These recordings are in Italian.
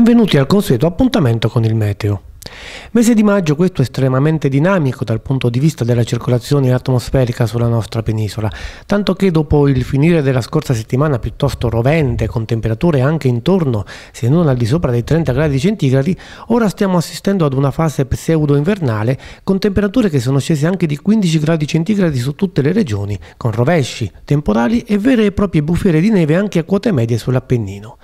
Benvenuti al consueto appuntamento con il meteo. Mese di maggio questo estremamente dinamico dal punto di vista della circolazione atmosferica sulla nostra penisola, tanto che dopo il finire della scorsa settimana piuttosto rovente, con temperature anche intorno, se non al di sopra dei 30 gradi centigradi, ora stiamo assistendo ad una fase pseudo-invernale con temperature che sono scese anche di 15 gradi centigradi su tutte le regioni, con rovesci, temporali e vere e proprie bufere di neve anche a quote medie sull'Appennino.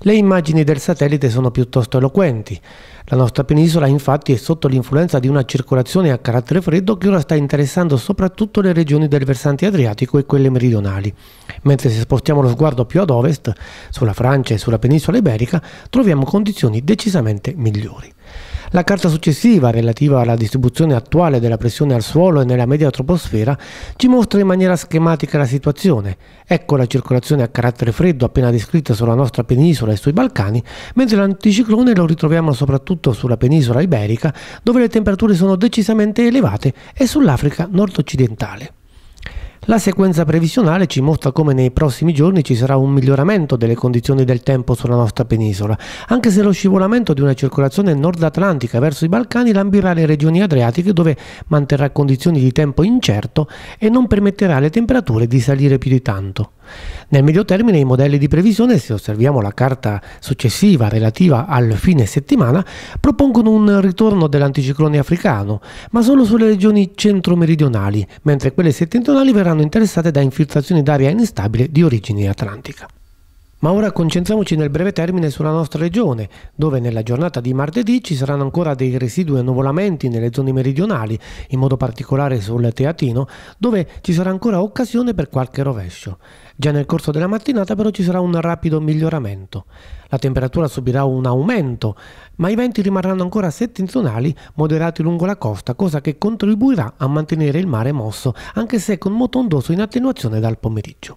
Le immagini del satellite sono piuttosto eloquenti. La nostra penisola infatti è sotto l'influenza di una circolazione a carattere freddo che ora sta interessando soprattutto le regioni del versante adriatico e quelle meridionali, mentre se spostiamo lo sguardo più ad ovest, sulla Francia e sulla penisola iberica, troviamo condizioni decisamente migliori. La carta successiva, relativa alla distribuzione attuale della pressione al suolo e nella media troposfera, ci mostra in maniera schematica la situazione. Ecco la circolazione a carattere freddo appena descritta sulla nostra penisola e sui Balcani, mentre l'anticiclone lo ritroviamo soprattutto sulla penisola iberica, dove le temperature sono decisamente elevate, e sull'Africa nord-occidentale. La sequenza previsionale ci mostra come nei prossimi giorni ci sarà un miglioramento delle condizioni del tempo sulla nostra penisola, anche se lo scivolamento di una circolazione nord-atlantica verso i Balcani lambirà le regioni adriatiche dove manterrà condizioni di tempo incerto e non permetterà alle temperature di salire più di tanto. Nel medio termine i modelli di previsione, se osserviamo la carta successiva relativa al fine settimana, propongono un ritorno dell'anticiclone africano, ma solo sulle regioni centro-meridionali, mentre quelle settentrionali verranno interessate da infiltrazioni d'aria instabile di origine atlantica. Ma ora concentriamoci nel breve termine sulla nostra regione, dove nella giornata di martedì ci saranno ancora dei residui annuvolamenti nelle zone meridionali, in modo particolare sul Teatino, dove ci sarà ancora occasione per qualche rovescio. Già nel corso della mattinata però ci sarà un rapido miglioramento. La temperatura subirà un aumento, ma i venti rimarranno ancora settentrionali moderati lungo la costa, cosa che contribuirà a mantenere il mare mosso, anche se con moto ondoso in attenuazione dal pomeriggio.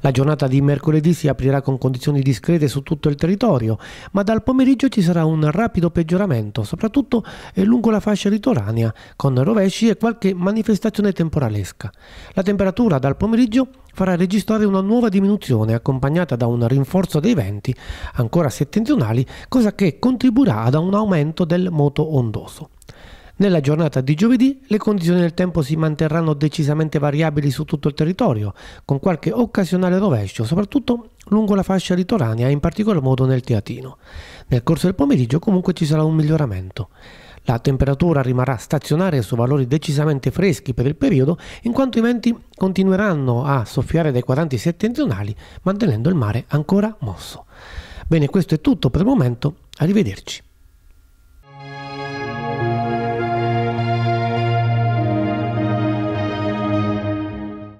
La giornata di mercoledì si aprirà con condizioni discrete su tutto il territorio, ma dal pomeriggio ci sarà un rapido peggioramento, soprattutto eh, lungo la fascia litoranea, con rovesci e qualche manifestazione temporalesca. La temperatura dal pomeriggio farà registrare una nuova diminuzione accompagnata da un rinforzo dei venti ancora settentrionali, cosa che contribuirà ad un aumento del moto ondoso. Nella giornata di giovedì le condizioni del tempo si manterranno decisamente variabili su tutto il territorio, con qualche occasionale rovescio, soprattutto lungo la fascia litoranea e in particolar modo nel Teatino. Nel corso del pomeriggio comunque ci sarà un miglioramento. La temperatura rimarrà stazionaria su valori decisamente freschi per il periodo, in quanto i venti continueranno a soffiare dai quadranti settentrionali, mantenendo il mare ancora mosso. Bene, questo è tutto per il momento, arrivederci.